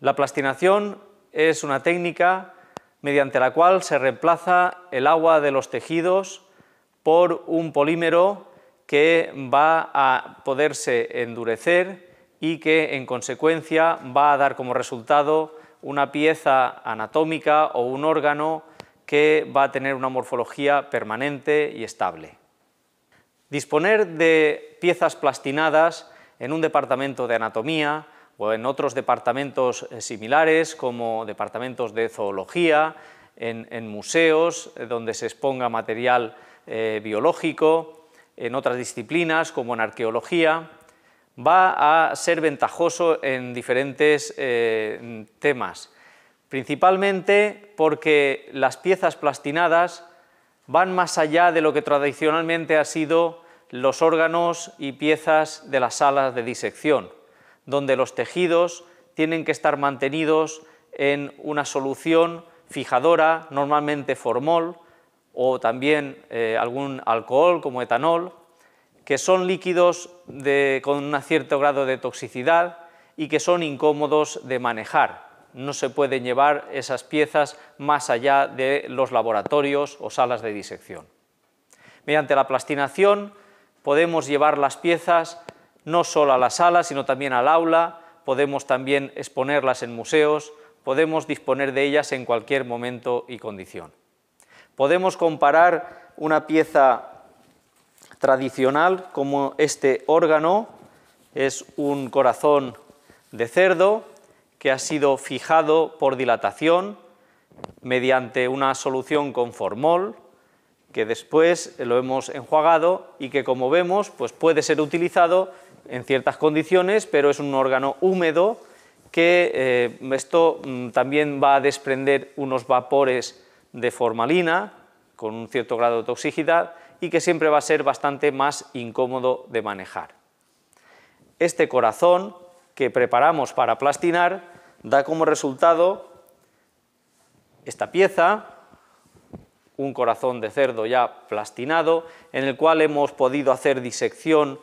La plastinación es una técnica mediante la cual se reemplaza el agua de los tejidos por un polímero que va a poderse endurecer y que en consecuencia va a dar como resultado una pieza anatómica o un órgano que va a tener una morfología permanente y estable. Disponer de piezas plastinadas en un departamento de anatomía o en otros departamentos eh, similares como departamentos de zoología, en, museos eh, donde se exponga material eh, biológico, en otras disciplinas como en arqueología, va a ser ventajoso en diferentes temas, principalmente porque las piezas plastinadas van más allá de lo que tradicionalmente ha sido los órganos y piezas de las salas de disección donde los tejidos tienen que estar mantenidos en una solución fijadora, normalmente formol o también eh, algún alcohol como etanol, que son líquidos con un cierto grado de toxicidad y que son incómodos de manejar. No se pueden llevar esas piezas más allá de los laboratorios o salas de disección. Mediante la plastinación podemos llevar las piezas no solo a la sala, sino también al aula, podemos también exponerlas en museos, podemos disponer de ellas en cualquier momento y condición. Podemos comparar una pieza tradicional como este órgano, es un corazón de cerdo que ha sido fijado por dilatación mediante una solución con formol que después lo hemos enjuagado y que como vemos pues puede ser utilizado en ciertas condiciones, pero es un órgano húmedo que eh, esto mm, también va a desprender unos vapores de formalina con un cierto grado de toxicidad y que siempre va a ser bastante más incómodo de manejar. Este corazón que preparamos para plastinar da como resultado esta pieza, un corazón de cerdo ya plastinado, en el cual hemos podido hacer disección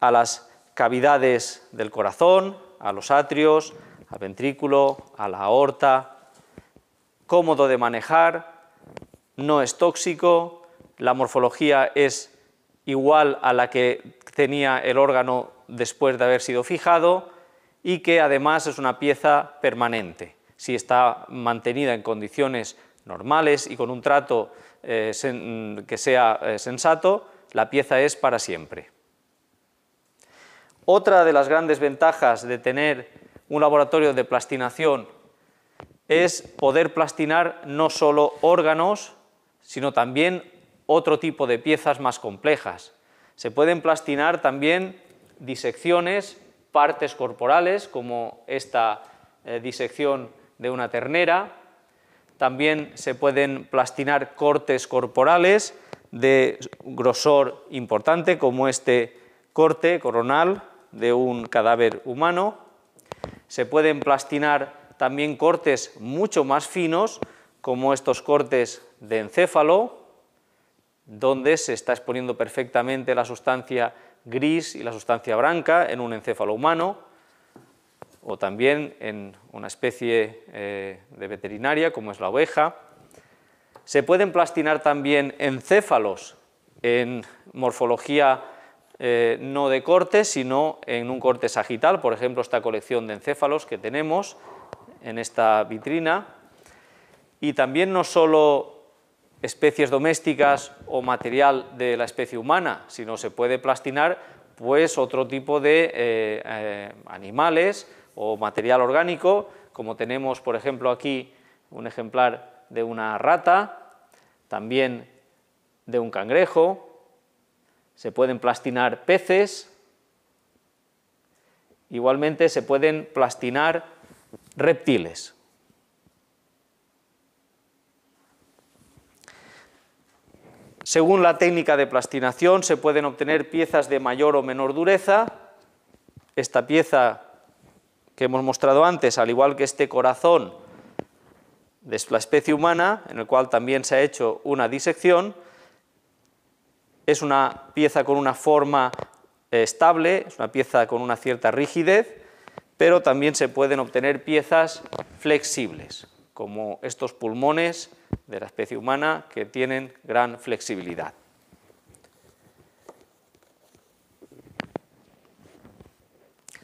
a las cavidades del corazón, a los atrios, al ventrículo, a la aorta, cómodo de manejar, no es tóxico, la morfología es igual a la que tenía el órgano después de haber sido fijado y que además es una pieza permanente. Si está mantenida en condiciones normales y con un trato eh, que sea eh, sensato, la pieza es para siempre. Otra de las grandes ventajas de tener un laboratorio de plastinación es poder plastinar no solo órganos, sino también otro tipo de piezas más complejas. Se pueden plastinar también disecciones, partes corporales, como esta eh, disección de una ternera. También se pueden plastinar cortes corporales de grosor importante, como este corte coronal de un cadáver humano. Se pueden plastinar también cortes mucho más finos, como estos cortes de encéfalo, donde se está exponiendo perfectamente la sustancia gris y la sustancia blanca en un encéfalo humano, o también en una especie eh, de veterinaria como es la oveja. Se pueden plastinar también encéfalos en morfología eh, no de corte, sino en un corte sagital, por ejemplo, esta colección de encéfalos que tenemos en esta vitrina. Y también no solo especies domésticas o material de la especie humana, sino se puede plastinar pues otro tipo de eh, eh, animales o material orgánico, como tenemos por ejemplo aquí un ejemplar de una rata, también de un cangrejo, se pueden plastinar peces, igualmente se pueden plastinar reptiles. Según la técnica de plastinación se pueden obtener piezas de mayor o menor dureza. Esta pieza que hemos mostrado antes, al igual que este corazón de la especie humana, en el cual también se ha hecho una disección, es una pieza con una forma eh, estable, es una pieza con una cierta rigidez, pero también se pueden obtener piezas flexibles, como estos pulmones de la especie humana que tienen gran flexibilidad.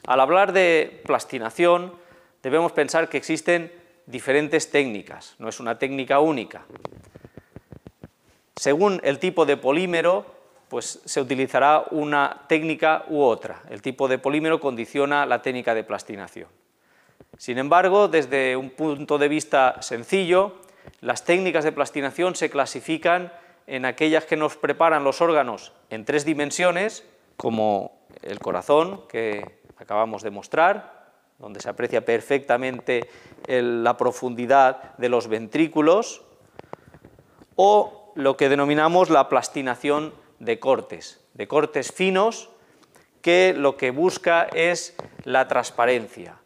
Al hablar de plastinación, debemos pensar que existen diferentes técnicas, no es una técnica única. Según el tipo de polímero, pues se utilizará una técnica u otra. El tipo de polímero condiciona la técnica de plastinación. Sin embargo, desde un punto de vista sencillo, las técnicas de plastinación se clasifican en aquellas que nos preparan los órganos en tres dimensiones, como el corazón que acabamos de mostrar, donde se aprecia perfectamente la profundidad de los ventrículos, o lo que denominamos la plastinación de cortes, de cortes finos, que lo que busca es la transparencia.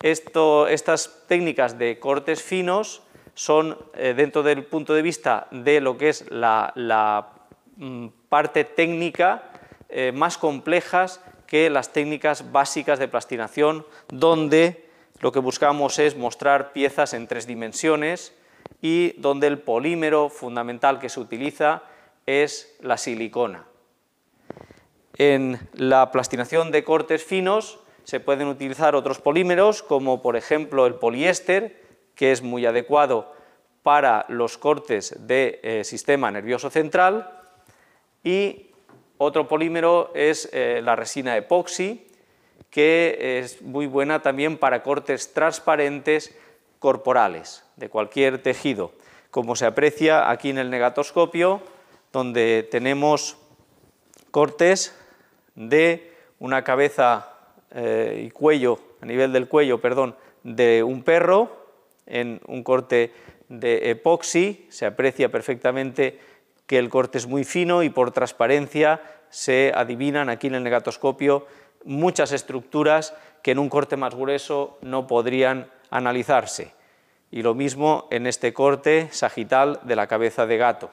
estas técnicas de cortes finos son, eh, dentro del punto de vista de lo que es la, mm, parte técnica, eh, más complejas que las técnicas básicas de plastinación, donde lo que buscamos es mostrar piezas en tres dimensiones y donde el polímero fundamental que se utiliza es la silicona. En la plastinación de cortes finos se pueden utilizar otros polímeros, como por ejemplo el poliéster, que es muy adecuado para los cortes de eh, sistema nervioso central, y otro polímero es eh, la resina epoxi, que es muy buena también para cortes transparentes corporales de cualquier tejido, como se aprecia aquí en el negatoscopio, donde tenemos cortes de una cabeza eh, y cuello, a nivel del cuello, perdón, de un perro, en un corte de epoxi, se aprecia perfectamente que el corte es muy fino y por transparencia se adivinan aquí en el negatoscopio muchas estructuras que en un corte más grueso no podrían analizarse. Y lo mismo en este corte sagital de la cabeza de gato.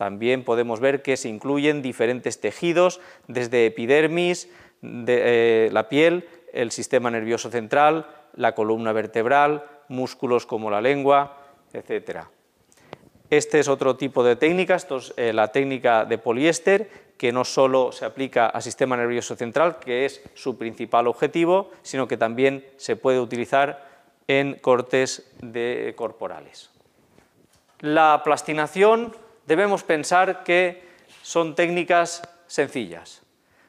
También podemos ver que se incluyen diferentes tejidos, desde epidermis, eh, la piel, el sistema nervioso central, la columna vertebral, músculos como la lengua, etc. Este es otro tipo de técnica, esto es eh, la técnica de poliéster, que no solo se aplica al sistema nervioso central, que es su principal objetivo, sino que también se puede utilizar en cortes eh, corporales. La plastinación debemos pensar que son técnicas sencillas,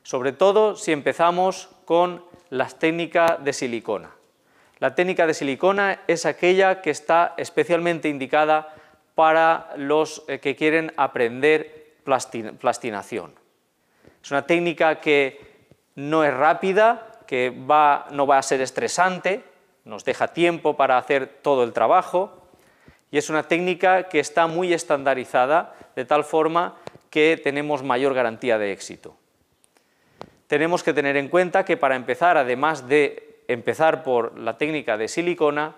sobre todo si empezamos con las técnicas de silicona. La técnica de silicona es aquella que está especialmente indicada para los eh, que quieren aprender plastinación. Es una técnica que no es rápida, que no va a ser estresante, nos deja tiempo para hacer todo el trabajo, y es una técnica que está muy estandarizada, de tal forma que tenemos mayor garantía de éxito. Tenemos que tener en cuenta que para empezar, además de empezar por la técnica de silicona,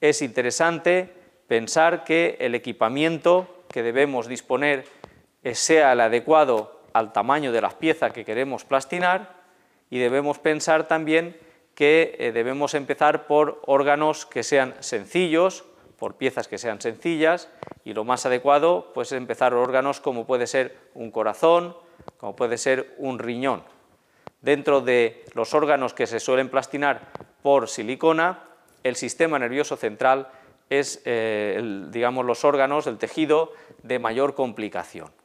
es interesante pensar que el equipamiento que debemos disponer sea el adecuado al tamaño de las piezas que queremos plastinar y debemos pensar también que eh, debemos empezar por órganos que sean sencillos, por piezas que sean sencillas y lo más adecuado pues, es empezar órganos como puede ser un corazón, como puede ser un riñón. Dentro de los órganos que se suelen plastinar por silicona, el sistema nervioso central es, eh, digamos, los órganos, el tejido de mayor complicación.